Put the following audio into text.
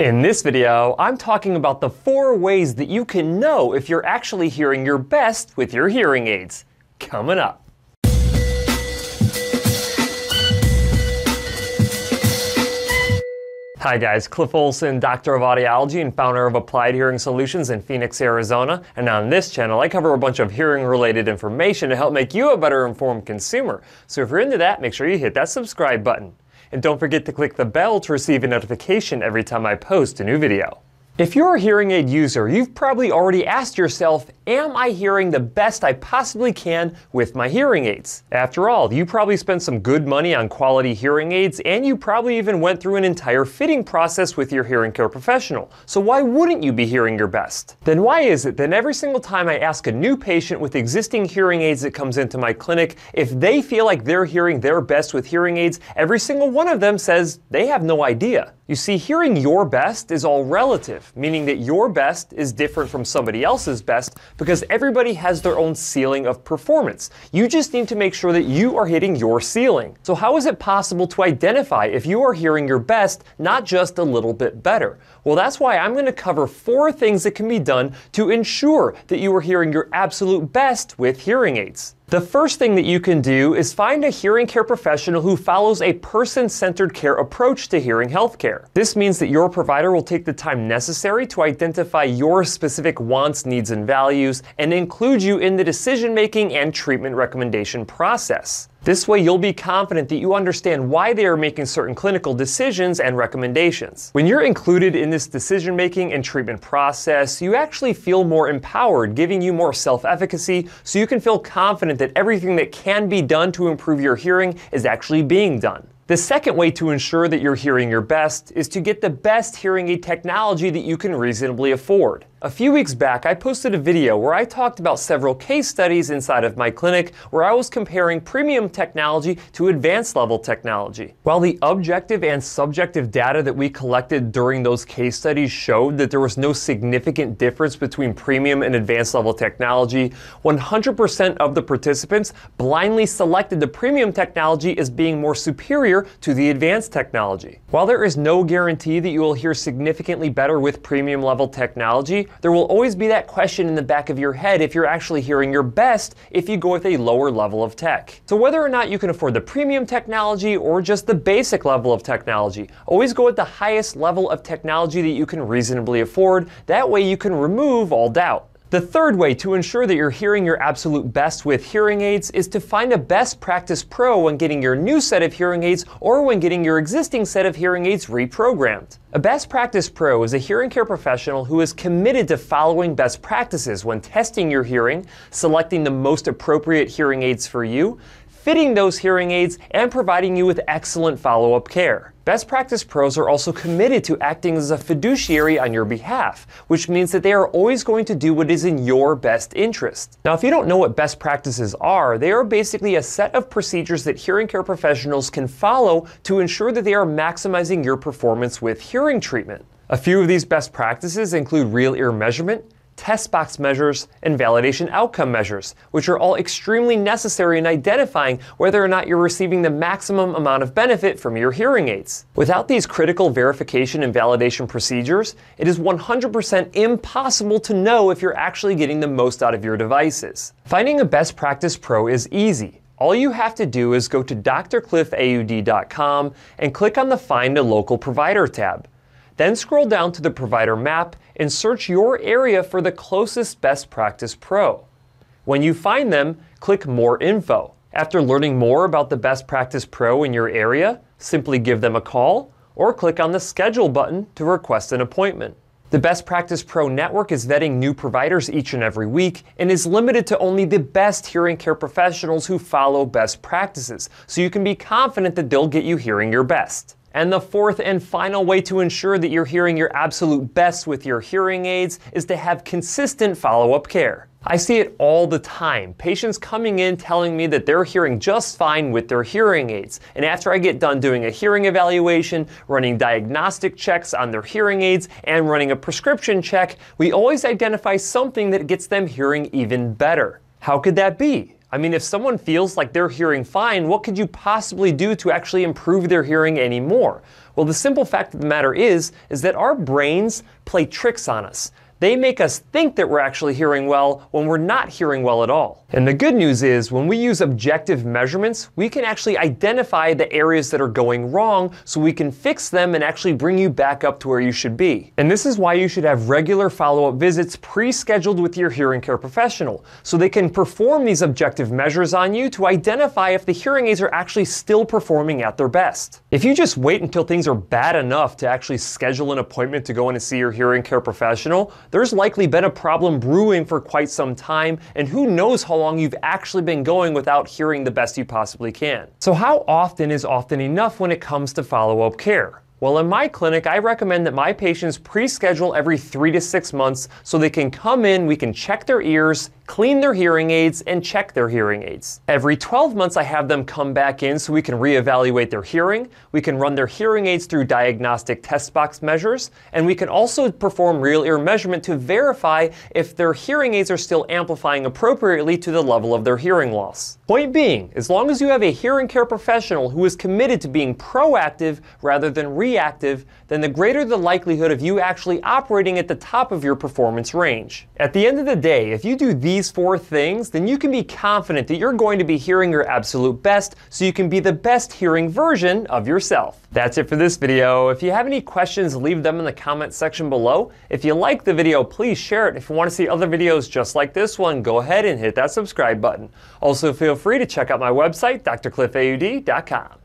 In this video, I'm talking about the four ways that you can know if you're actually hearing your best with your hearing aids. Coming up. Hi guys, Cliff Olson, doctor of audiology and founder of Applied Hearing Solutions in Phoenix, Arizona. And on this channel, I cover a bunch of hearing related information to help make you a better informed consumer. So if you're into that, make sure you hit that subscribe button. And don't forget to click the bell to receive a notification every time I post a new video. If you're a hearing aid user, you've probably already asked yourself, am I hearing the best I possibly can with my hearing aids? After all, you probably spent some good money on quality hearing aids and you probably even went through an entire fitting process with your hearing care professional. So why wouldn't you be hearing your best? Then why is it that every single time I ask a new patient with existing hearing aids that comes into my clinic, if they feel like they're hearing their best with hearing aids, every single one of them says they have no idea. You see, hearing your best is all relative meaning that your best is different from somebody else's best because everybody has their own ceiling of performance. You just need to make sure that you are hitting your ceiling. So how is it possible to identify if you are hearing your best, not just a little bit better? Well, that's why I'm going to cover four things that can be done to ensure that you are hearing your absolute best with hearing aids. The first thing that you can do is find a hearing care professional who follows a person centered care approach to hearing healthcare. This means that your provider will take the time necessary to identify your specific wants, needs, and values and include you in the decision making and treatment recommendation process. This way, you'll be confident that you understand why they are making certain clinical decisions and recommendations. When you're included in this decision making and treatment process, you actually feel more empowered, giving you more self efficacy so you can feel confident that everything that can be done to improve your hearing is actually being done. The second way to ensure that you're hearing your best is to get the best hearing aid technology that you can reasonably afford. A few weeks back, I posted a video where I talked about several case studies inside of my clinic where I was comparing premium technology to advanced level technology. While the objective and subjective data that we collected during those case studies showed that there was no significant difference between premium and advanced level technology, 100% of the participants blindly selected the premium technology as being more superior to the advanced technology. While there is no guarantee that you will hear significantly better with premium level technology, there will always be that question in the back of your head if you're actually hearing your best if you go with a lower level of tech. So whether or not you can afford the premium technology or just the basic level of technology, always go with the highest level of technology that you can reasonably afford. That way you can remove all doubt. The third way to ensure that you're hearing your absolute best with hearing aids is to find a best practice pro when getting your new set of hearing aids or when getting your existing set of hearing aids reprogrammed. A best practice pro is a hearing care professional who is committed to following best practices when testing your hearing, selecting the most appropriate hearing aids for you, fitting those hearing aids, and providing you with excellent follow up care. Best Practice Pros are also committed to acting as a fiduciary on your behalf, which means that they are always going to do what is in your best interest. Now, if you don't know what best practices are, they are basically a set of procedures that hearing care professionals can follow to ensure that they are maximizing your performance with hearing treatment. A few of these best practices include real ear measurement, test box measures, and validation outcome measures, which are all extremely necessary in identifying whether or not you're receiving the maximum amount of benefit from your hearing aids. Without these critical verification and validation procedures, it is 100% impossible to know if you're actually getting the most out of your devices. Finding a best practice pro is easy. All you have to do is go to drcliffaud.com and click on the Find a Local Provider tab. Then scroll down to the provider map and search your area for the closest best practice pro. When you find them, click More Info. After learning more about the best practice pro in your area, simply give them a call or click on the Schedule button to request an appointment. The Best Practice Pro network is vetting new providers each and every week and is limited to only the best hearing care professionals who follow best practices, so you can be confident that they'll get you hearing your best. And the fourth and final way to ensure that you're hearing your absolute best with your hearing aids is to have consistent follow-up care. I see it all the time. Patients coming in telling me that they're hearing just fine with their hearing aids. And after I get done doing a hearing evaluation, running diagnostic checks on their hearing aids, and running a prescription check, we always identify something that gets them hearing even better. How could that be? I mean, if someone feels like they're hearing fine, what could you possibly do to actually improve their hearing anymore? Well, the simple fact of the matter is, is that our brains play tricks on us. They make us think that we're actually hearing well when we're not hearing well at all. And the good news is when we use objective measurements, we can actually identify the areas that are going wrong so we can fix them and actually bring you back up to where you should be. And this is why you should have regular follow-up visits pre-scheduled with your hearing care professional so they can perform these objective measures on you to identify if the hearing aids are actually still performing at their best. If you just wait until things are bad enough to actually schedule an appointment to go in and see your hearing care professional, there's likely been a problem brewing for quite some time, and who knows how long you've actually been going without hearing the best you possibly can. So how often is often enough when it comes to follow-up care? Well, in my clinic, I recommend that my patients pre schedule every three to six months so they can come in, we can check their ears, clean their hearing aids, and check their hearing aids. Every 12 months, I have them come back in so we can reevaluate their hearing, we can run their hearing aids through diagnostic test box measures, and we can also perform real ear measurement to verify if their hearing aids are still amplifying appropriately to the level of their hearing loss. Point being, as long as you have a hearing care professional who is committed to being proactive rather than reactive, then the greater the likelihood of you actually operating at the top of your performance range. At the end of the day, if you do these these four things, then you can be confident that you're going to be hearing your absolute best so you can be the best hearing version of yourself. That's it for this video. If you have any questions, leave them in the comment section below. If you like the video, please share it. If you want to see other videos just like this one, go ahead and hit that subscribe button. Also, feel free to check out my website, drcliffaud.com.